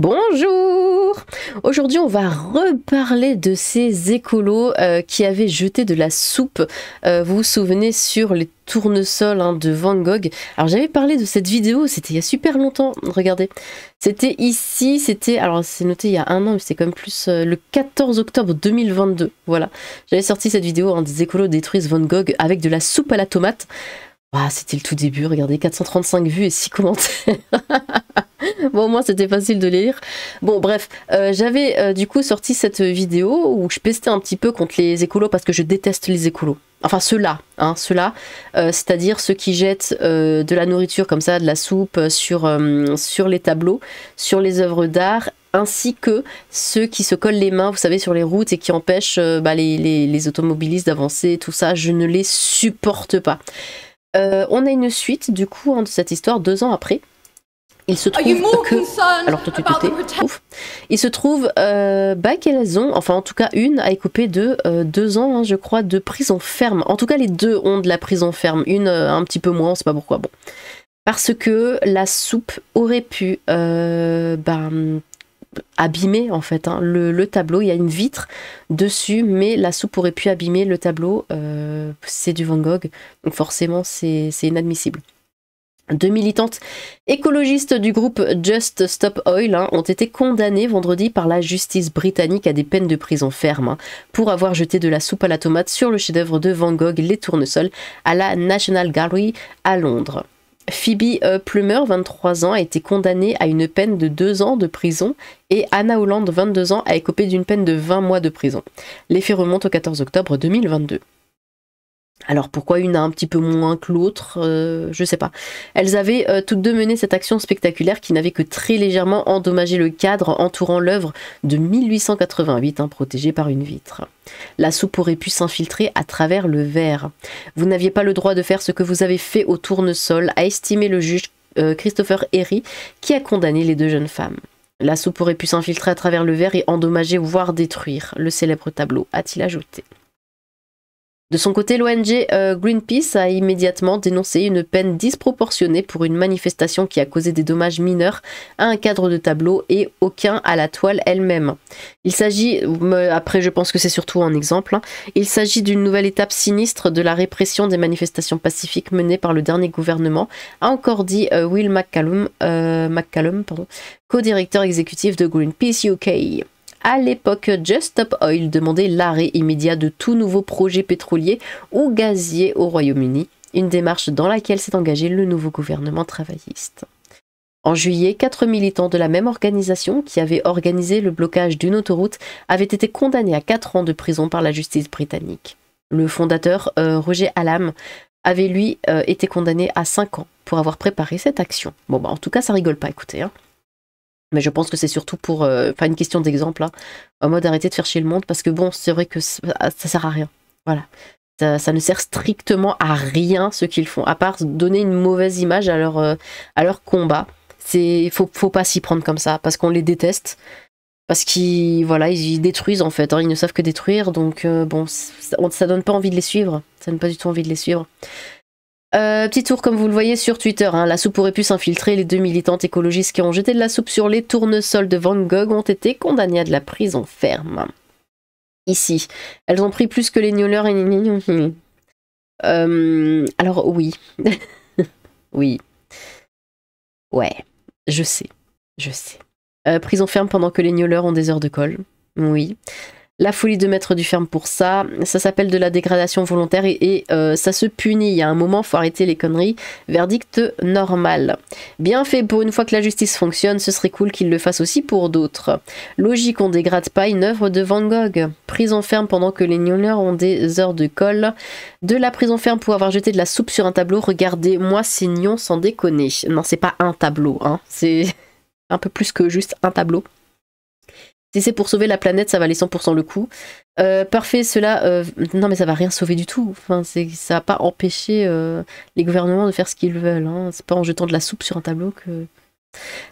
Bonjour Aujourd'hui on va reparler de ces écolos euh, qui avaient jeté de la soupe, euh, vous vous souvenez, sur les tournesols hein, de Van Gogh. Alors j'avais parlé de cette vidéo, c'était il y a super longtemps, regardez. C'était ici, c'était, alors c'est noté il y a un an, mais c'était quand même plus euh, le 14 octobre 2022, voilà. J'avais sorti cette vidéo hein, des écolos détruisent Van Gogh avec de la soupe à la tomate. c'était le tout début, regardez, 435 vues et 6 commentaires. bon, moins c'était facile de les lire. Bon, bref, euh, j'avais euh, du coup sorti cette vidéo où je pestais un petit peu contre les écolos parce que je déteste les écolos. Enfin, ceux-là, hein, ceux-là, euh, c'est-à-dire ceux qui jettent de la nourriture comme ça, de la soupe sur, sur les tableaux, sur les œuvres d'art, ainsi que ceux qui se collent les mains, vous savez, sur les routes et qui empêchent bah, les, automobilistes d'avancer, tout ça, je ne les supporte pas. on a une suite du coup hein, de cette histoire deux ans après. Il se trouve Alors, Il se trouve qu'elles ont, enfin en tout cas une, a coupée de euh, deux ans, hein, je crois, de prison ferme. En tout cas, les deux ont de la prison ferme. Une euh, un petit peu moins, on sait pas pourquoi. Bon. Parce que la soupe aurait pu euh, bah, abîmer en fait hein, le, le, tableau. Il y a une vitre dessus, mais la soupe aurait pu abîmer le tableau. c'est du Van Gogh, donc forcément c'est inadmissible. Deux militantes écologistes du groupe Just Stop Oil hein, ont été condamnées vendredi par la justice britannique à des peines de prison ferme hein, pour avoir jeté de la soupe à la tomate sur le chef-d'œuvre de Van Gogh, Les Tournesols, à la National Gallery à Londres. Phoebe euh, Plumer, 23 ans, a été condamnée à une peine de 2 ans de prison et Anna Holland, 22 ans, a écopé d'une peine de 20 mois de prison. L'effet remonte au 14 octobre 2022. Alors pourquoi une a un petit peu moins que l'autre, euh, Je ne sais pas. Elles avaient euh, toutes deux mené cette action spectaculaire qui n'avait que très légèrement endommagé le cadre entourant l'œuvre de 1888, hein, protégée par une vitre. La soupe aurait pu s'infiltrer à travers le verre. Vous n'aviez pas le droit de faire ce que vous avez fait au tournesol, a estimé le juge euh, Christopher Herry, qui a condamné les deux jeunes femmes. La soupe aurait pu s'infiltrer à travers le verre et endommager, voire détruire, le célèbre tableau, a-t-il ajouté. De son côté, l'ONG euh, Greenpeace a immédiatement dénoncé une peine disproportionnée pour une manifestation qui a causé des dommages mineurs à un cadre de tableau et aucun à la toile elle-même. Il s'agit, euh, après je pense que c'est surtout un exemple, hein, il s'agit d'une nouvelle étape sinistre de la répression des manifestations pacifiques menées par le dernier gouvernement, a encore dit euh, Will McCallum, McCallum co-directeur exécutif de Greenpeace UK. À l'époque, Just Stop Oil demandait l'arrêt immédiat de tout nouveau projet pétrolier ou gazier au Royaume-Uni, une démarche dans laquelle s'est engagé le nouveau gouvernement travailliste. En juillet, quatre militants de la même organisation qui avaient organisé le blocage d'une autoroute avaient été condamnés à quatre ans de prison par la justice britannique. Le fondateur, euh, Roger Allam, avait lui euh, été condamné à 5 ans pour avoir préparé cette action. Bon, bah, en tout cas, ça rigole pas, écoutez. Hein. Mais je pense que c'est surtout pour, pas euh, une question d'exemple, hein, en mode arrêter de faire chier le monde, parce que bon, c'est vrai que ah, ça, sert à rien. Voilà. Ça, ne sert strictement à rien ce qu'ils font, à part donner une mauvaise image à leur, euh, à leur combat. Il faut, faut pas s'y prendre comme ça, parce qu'on les déteste, parce qu'ils voilà, ils, détruisent en fait, hein. ils ne savent que détruire, donc euh, bon, ça, donne pas envie de les suivre, ça donne pas du tout envie de les suivre. Euh, petit tour, comme vous le voyez sur Twitter, hein, la soupe aurait pu s'infiltrer. Les deux militantes écologistes qui ont jeté de la soupe sur les tournesols de Van Gogh ont été condamnées à de la prison ferme. Ici, elles ont pris plus que les gnoleurs et les euh, Alors oui, oui, ouais, je sais, je sais. Euh, prison ferme pendant que les gnoleurs ont des heures de colle. Oui. La folie de mettre du ferme pour ça, ça s'appelle de la dégradation volontaire et, euh, ça se punit. Il y a un moment, faut arrêter les conneries. Verdict normal. Bien fait pour une fois que la justice fonctionne, ce serait cool qu'il le fasse aussi pour d'autres. Logique, on dégrade pas une œuvre de Van Gogh. Prison ferme pendant que les nionneurs ont des heures de colle. De la prison ferme pour avoir jeté de la soupe sur un tableau. Regardez, moi ces nions, sans déconner. Non, c'est pas un tableau, hein. C'est un peu plus que juste un tableau. Si c'est pour sauver la planète, ça va aller 100% le coup. Euh, parfait, cela... Euh, non mais ça va rien sauver du tout. Enfin, ça va pas empêcher euh, les gouvernements de faire ce qu'ils veulent. Hein. C'est pas en jetant de la soupe sur un tableau que...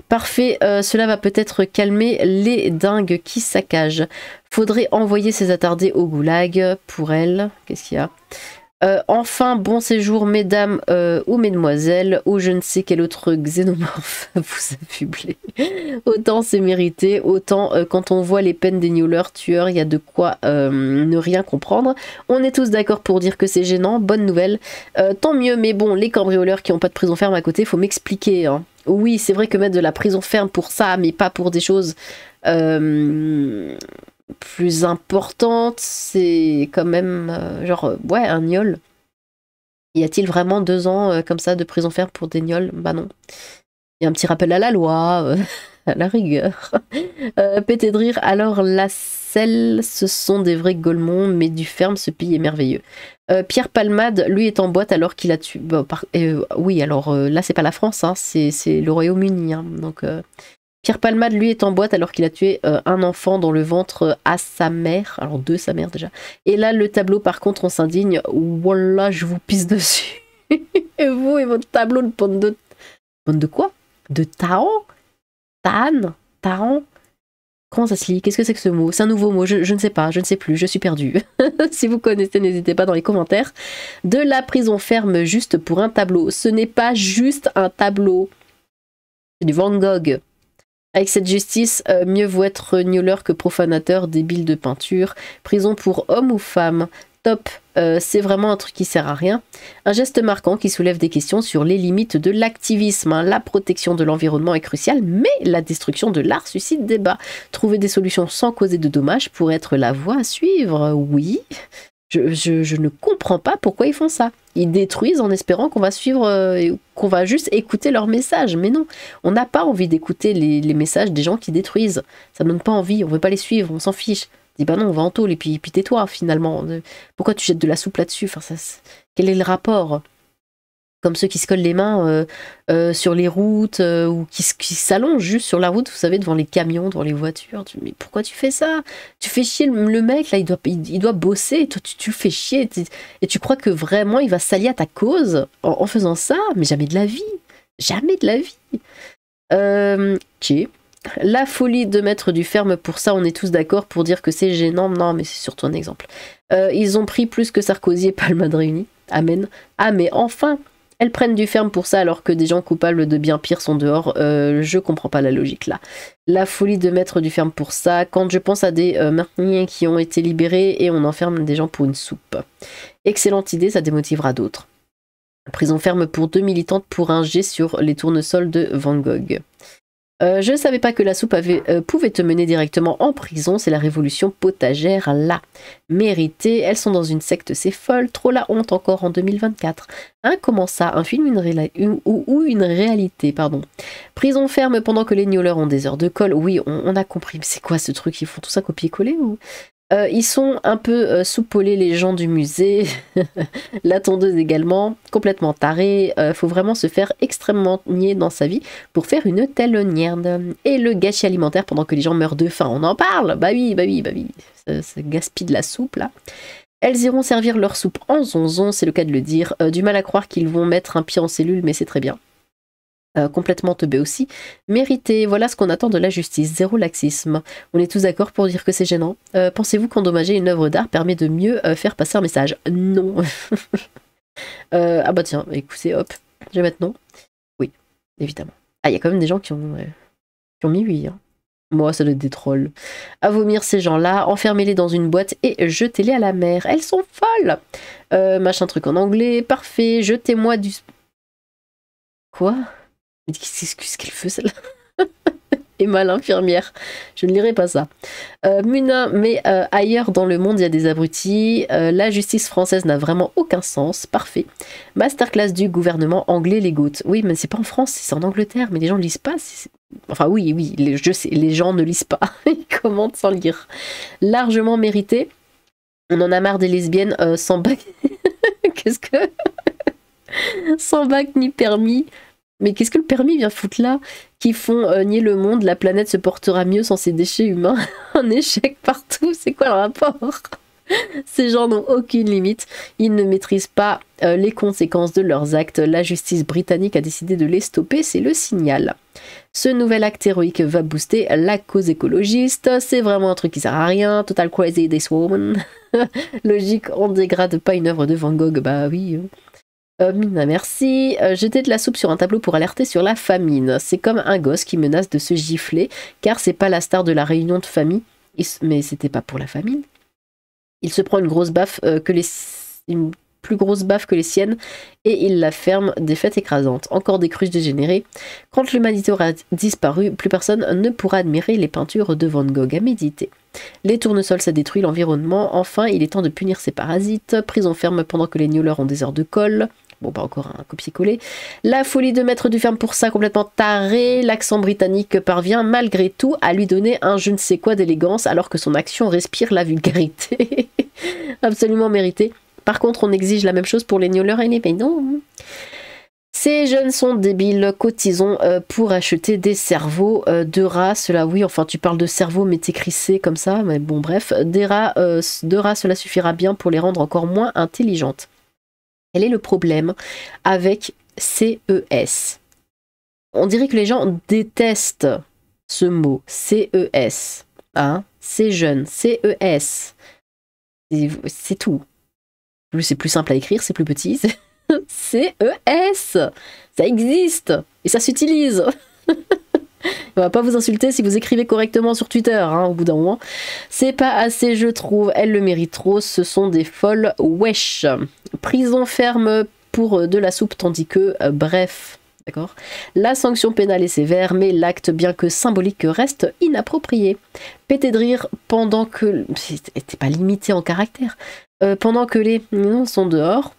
Parfait, cela va peut-être calmer les dingues qui saccagent. Faudrait envoyer ces attardés au goulag pour elles. Qu'est-ce qu'il y a euh, enfin, bon séjour, mesdames euh, ou mesdemoiselles, ou je ne sais quel autre xénomorphe vous affublé. autant c'est mérité, autant euh, quand on voit les peines des Newlers tueurs, il y a de quoi ne rien comprendre. On est tous d'accord pour dire que c'est gênant, bonne nouvelle. tant mieux, mais bon, les cambrioleurs qui n'ont pas de prison ferme à côté, faut m'expliquer. Hein. Oui, c'est vrai que mettre de la prison ferme pour ça, mais pas pour des choses plus importante, c'est quand même euh, genre euh, ouais un niol. Y a-t-il vraiment deux ans euh, comme ça de prison ferme pour des gnolls Bah non. Il y a un petit rappel à la loi, à la rigueur. pété de rire, alors la selle, ce sont des vrais golemons, mais du ferme, ce pays est merveilleux. Pierre Palmade, lui, est en boîte alors qu'il a tué... oui, alors là, c'est pas la France, hein, c'est le Royaume-Uni. Hein, donc Pierre Palmade, lui, est en boîte alors qu'il a tué euh, un enfant dans le ventre euh, à sa mère. Alors, de sa mère déjà. Et là, le tableau, par contre, on s'indigne. Voilà, je vous pisse dessus. et vous et votre tableau de bande de. Ponde de quoi De taon tan, Taon Comment ça se lit Qu'est-ce que c'est que ce mot C'est un nouveau mot, je, je, ne sais pas, je ne sais plus, je suis perdue. si vous connaissez, n'hésitez pas dans les commentaires. De la prison ferme juste pour un tableau. Ce n'est pas juste un tableau. C'est du Van Gogh. Avec cette justice, euh, mieux vaut être gnoleur que profanateur, débile de peinture, prison pour homme ou femme, top, euh, c'est vraiment un truc qui sert à rien. Un geste marquant qui soulève des questions sur les limites de l'activisme. Hein. La protection de l'environnement est cruciale, mais la destruction de l'art suscite débat. Trouver des solutions sans causer de dommages pourrait être la voie à suivre, oui. Je, ne comprends pas pourquoi ils font ça. Ils détruisent en espérant qu'on va suivre, euh, qu'on va juste écouter leurs messages. Mais non, on n'a pas envie d'écouter les, messages des gens qui détruisent. Ça ne donne pas envie, on ne veut pas les suivre, on s'en fiche. Dis bah non, on va en tôle et puis, tais-toi finalement. Pourquoi tu jettes de la soupe là-dessus enfin, Quel est le rapport comme ceux qui se collent les mains euh, euh, sur les routes euh, ou qui, qui s'allongent juste sur la route, vous savez, devant les camions, devant les voitures. Tu, mais pourquoi tu fais ça Tu fais chier le, mec, là, il doit, il, doit bosser, toi, tu, fais chier. Et tu, crois que vraiment il va s'allier à ta cause en, faisant ça Mais jamais de la vie Jamais de la vie Ok. La folie de mettre du ferme, pour ça, on est tous d'accord pour dire que c'est gênant. Non, mais c'est surtout un exemple. ils ont pris plus que Sarkozy et Palma de réunis. Amen. Ah, mais enfin elles prennent du ferme pour ça alors que des gens coupables de bien pire sont dehors. Euh, je comprends pas la logique là. La folie de mettre du ferme pour ça. Quand je pense à des euh, qui ont été libérés et on enferme des gens pour une soupe. Excellente idée, ça démotivera d'autres. Prison ferme pour deux militantes pour un jet sur les tournesols de Van Gogh. Euh, je ne savais pas que la soupe avait, euh, pouvait te mener directement en prison, c'est la révolution potagère là. Méritée, elles sont dans une secte, c'est folle, trop la honte encore en 2024. Hein, comment ça Un film ou, une réalité, pardon. Prison ferme pendant que les nioleurs ont des heures de colle. Oui, on, on a compris, mais c'est quoi ce truc Ils font tout ça copier-coller ou... Euh, ils sont un peu euh, les gens du musée, la tondeuse également, complètement tarée, euh, faut vraiment se faire extrêmement nier dans sa vie pour faire une telle nierde. Et le gâchis alimentaire pendant que les gens meurent de faim, on en parle Bah oui, bah oui, bah oui, ça gaspille de la soupe là. Elles iront servir leur soupe en zonzon, c'est le cas de le dire. Euh, du mal à croire qu'ils vont mettre un pied en cellule, mais c'est très bien. Euh, complètement teubé aussi. Mérité, voilà ce qu'on attend de la justice, zéro laxisme. On est tous d'accord pour dire que c'est gênant. Euh, pensez-vous qu'endommager une œuvre d'art permet de mieux euh, faire passer un message Non. ah bah tiens, écoutez, hop, je vais mettre non. Oui, évidemment. Ah, il y a quand même des gens qui ont, qui ont mis oui. Hein. Moi, ça doit être des trolls. À vomir ces gens-là, enfermez-les dans une boîte et jetez-les à la mer. Elles sont folles Machin truc en anglais, parfait, jetez-moi du... Quoi mais qu'est-ce qu'elle fait celle-là mal l'infirmière. Je ne lirai pas ça. Euh, Munin, mais euh, ailleurs dans le monde, il y a des abrutis. Euh, la justice française n'a vraiment aucun sens. Parfait. Masterclass du gouvernement anglais, les gouttes. Oui, mais c'est pas en France, c'est en Angleterre. Mais les gens ne lisent pas. Enfin oui, oui, les, je sais, les gens ne lisent pas. Ils commentent sans lire. Largement mérité. On en a marre des lesbiennes sans bac. Qu'est-ce que... sans bac ni permis. Mais qu'est-ce que le permis vient foutre là Qui font euh, nier le monde, la planète se portera mieux sans ces déchets humains. Un échec partout, c'est quoi le rapport Ces gens n'ont aucune limite. Ils ne maîtrisent pas euh, les conséquences de leurs actes. La justice britannique a décidé de les stopper, c'est le signal. Ce nouvel acte héroïque va booster la cause écologiste. C'est vraiment un truc qui sert à rien. Total crazy this woman. Logique, on dégrade pas une œuvre de Van Gogh. Bah oui. Hein. Euh, Mina, merci. Euh, jeter de la soupe sur un tableau pour alerter sur la famine. C'est comme un gosse qui menace de se gifler, car c'est pas la star de la réunion de famille. Mais c'était pas pour la famine. Il se prend une grosse baffe euh, que les plus grosse baffe que les siennes et il la ferme des fêtes écrasantes. Encore des cruches dégénérées. Quand l'humanité aura disparu, plus personne ne pourra admirer les peintures de Van Gogh à méditer. Les tournesols, ça détruit l'environnement. Enfin, il est temps de punir ces parasites. Prison ferme pendant que les gnouleurs ont des heures de colle. Bon, pas encore un copier-coller. La folie de Maître du Ferme pour ça, complètement taré. L'accent britannique parvient malgré tout à lui donner un je ne sais quoi d'élégance alors que son action respire la vulgarité. Absolument méritée. Par contre, on exige la même chose pour les gnoleurs et les non. Ces jeunes sont débiles, cotisons euh, pour acheter des cerveaux euh, de rats. Cela, oui, enfin, tu parles de cerveaux, mais t'écris comme ça, mais bon, bref. Des rats, euh, de rats, cela suffira bien pour les rendre encore moins intelligentes. Quel est le problème avec CES On dirait que les gens détestent ce mot, CES. Hein c'est jeune, e CES. C'est tout. C'est plus simple à écrire, c'est plus petit. CES e Ça existe et ça s'utilise On va pas vous insulter si vous écrivez correctement sur Twitter, hein, au bout d'un moment. C'est pas assez, je trouve. Elle le mérite trop. Ce sont des folles wesh prison ferme pour euh, de la soupe, tandis que, euh, bref, d'accord La sanction pénale est sévère, mais l'acte, bien que symbolique, reste inapproprié. Pété de rire pendant que... C'était pas limité en caractère. Euh, pendant que les... sont dehors,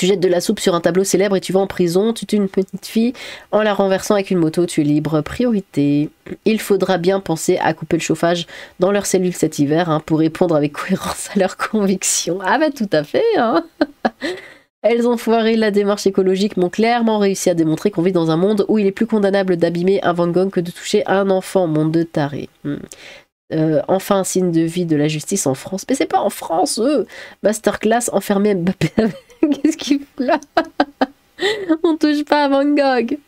tu jettes de la soupe sur un tableau célèbre et tu vas en prison, tu tues une petite fille en la renversant avec une moto, tu es libre. Priorité. Il faudra bien penser à couper le chauffage dans leurs cellule cet hiver hein, pour répondre avec cohérence à leurs convictions. Ah bah tout à fait hein. Elles ont foiré la démarche écologique, m'ont clairement réussi à démontrer qu'on vit dans un monde où il est plus condamnable d'abîmer un Van Gogh que de toucher un enfant, monde de taré. Hmm. Euh, enfin, signe de vie de la justice en France. Mais c'est pas en France, eux Masterclass enfermé Qu'est-ce qu'il fout là On touche pas à Van Gogh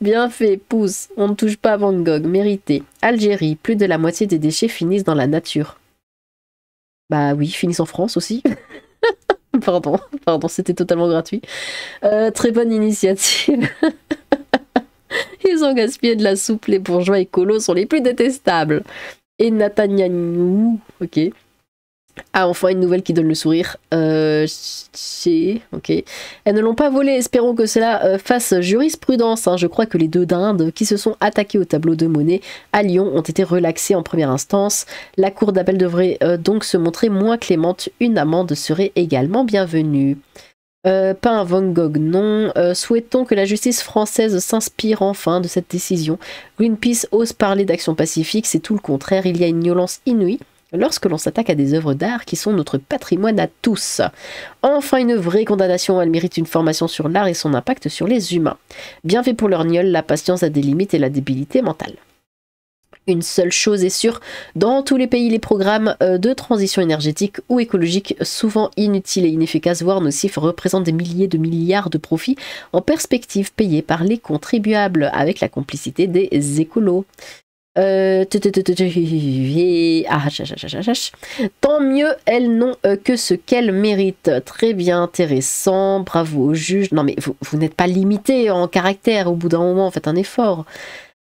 Bien fait, pouce, on ne touche pas à Van Gogh, mérité. Algérie, plus de la moitié des déchets finissent dans la nature. Bah oui, finissent en France aussi. pardon, pardon, c'était totalement gratuit. Euh, très bonne initiative. Ils ont gaspillé de la soupe, les bourgeois écolos sont les plus détestables. Et Nou, ok, ah, enfin une nouvelle qui donne le sourire. Euh, ok. Elles ne l'ont pas volé, espérons que cela euh, fasse jurisprudence. Hein. Je crois que les deux dindes qui se sont attaqués au tableau de monnaie à Lyon ont été relaxées en première instance. La cour d'appel devrait euh, donc se montrer moins clémente. Une amende serait également bienvenue. Euh, pas un Van Gogh, non. Euh, souhaitons que la justice française s'inspire enfin de cette décision. Greenpeace ose parler d'action pacifique, c'est tout le contraire. Il y a une violence inouïe lorsque l'on s'attaque à des œuvres d'art qui sont notre patrimoine à tous. Enfin, une vraie condamnation, elle mérite une formation sur l'art et son impact sur les humains. Bien fait pour leur la patience a des limites et la débilité mentale. Une seule chose est sûre, dans tous les pays, les programmes euh, de transition énergétique ou écologique, souvent inutiles et inefficaces, voire nocifs, représentent des milliers de milliards de profits en perspective payés par les contribuables, avec la complicité des écolos. Euh, Tant mieux, elles n'ont euh, que ce qu'elles méritent. Très bien, intéressant, bravo au juge. Non mais vous, vous n'êtes pas limité en caractère, au bout d'un moment, faites un effort.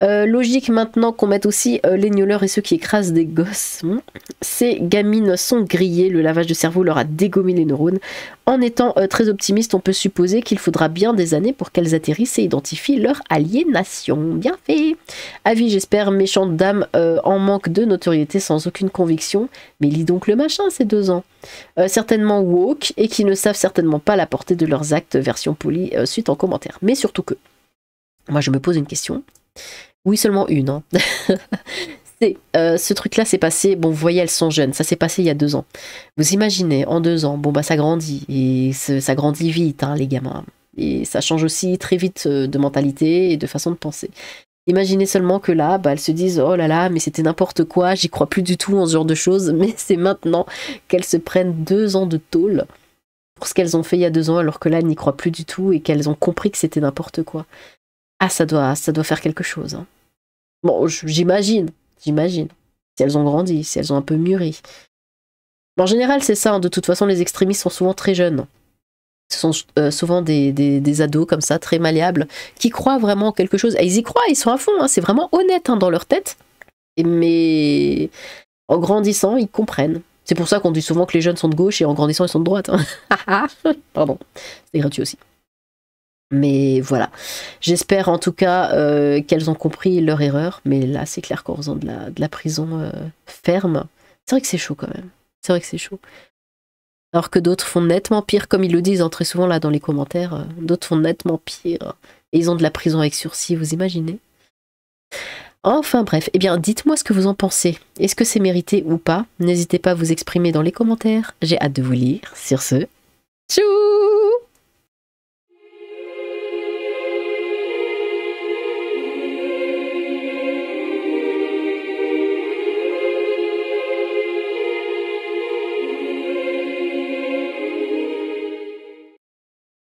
Euh, logique maintenant qu'on mette aussi euh, les gnolleurs et ceux qui écrasent des gosses. Hein. Ces gamines sont grillées, le lavage de cerveau leur a dégommé les neurones. En étant euh, très optimiste, on peut supposer qu'il faudra bien des années pour qu'elles atterrissent et identifient leur aliénation. Bien fait Avis, j'espère, méchante dame en manque de notoriété sans aucune conviction. Mais lis donc le machin, ces deux ans. certainement woke et qui ne savent certainement pas la portée de leurs actes, version polie, suite en commentaire. Mais surtout que. Moi, je me pose une question. Oui, seulement une. Hein. Euh, ce truc-là s'est passé, bon, vous voyez, elles sont jeunes, ça s'est passé il y a deux ans. Vous imaginez, en deux ans, bon, bah ça grandit, et ça grandit vite, hein, les gamins. Et ça change aussi très vite euh, de mentalité et de façon de penser. Imaginez seulement que là, bah, elles se disent Oh là là, mais c'était n'importe quoi, j'y crois plus du tout en ce genre de choses, mais c'est maintenant qu'elles se prennent deux ans de tôle pour ce qu'elles ont fait il y a deux ans, alors que là, elles n'y croient plus du tout et qu'elles ont compris que c'était n'importe quoi. Ah, ça doit, ça doit faire quelque chose. Hein. Bon, j'imagine, j'imagine. Si elles ont grandi, si elles ont un peu mûri. en général, c'est ça. Hein. De toute façon, les extrémistes sont souvent très jeunes. Ce sont euh, souvent des, des, ados comme ça, très malléables, qui croient vraiment quelque chose. Et ils y croient, ils sont à fond. Hein. C'est vraiment honnête dans leur tête. mais en grandissant, ils comprennent. C'est pour ça qu'on dit souvent que les jeunes sont de gauche et en grandissant, ils sont de droite. Pardon, c'est gratuit aussi. Mais voilà. J'espère en tout cas euh, qu'elles ont compris leur erreur. Mais là, c'est clair qu'en faisant de la, de la prison euh, ferme, c'est vrai que c'est chaud quand même. C'est vrai que c'est chaud. Alors que d'autres font nettement pire, comme ils le disent hein, très souvent là dans les commentaires. Euh, d'autres font nettement pire. Et ils ont de la prison avec sursis, vous imaginez Enfin bref, eh bien dites-moi ce que vous en pensez. Est-ce que c'est mérité ou pas N'hésitez pas à vous exprimer dans les commentaires. J'ai hâte de vous lire. Sur ce, tchou